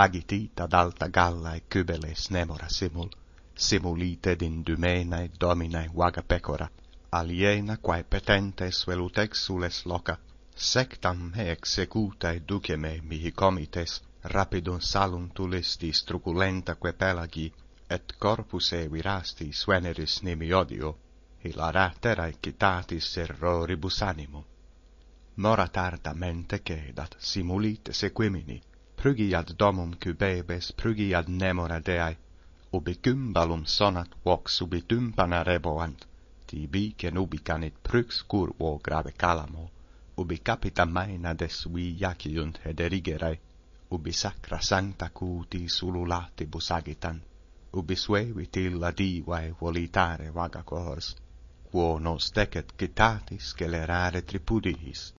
agitita d'alta galla e cubeles nemora simul, simulite din dumenae dominae vaga pecora, aliena quae petentes velut exules loca, sectam me executae duceme mihi comites, rapidum salum tulis distruculenta que pelagi, et corpus e virasti sueneris nimi odio, hilara terae citatis erroribus animum. Mora tardamente cedat simulite sequiminit, prugi ad domum cubebes prugi ad nemora deae, ubi gumbalum sonat vox ubi dumpana reboant, tibi ubi canit prux cur vo grave calamo, ubi capita maena des vi jaciunt hederigere, ubi sacra sancta cuti sululatibus agitant, ubi suevit illa divae volitare vaga cors, quo nos decet citatis celerare tripudiis,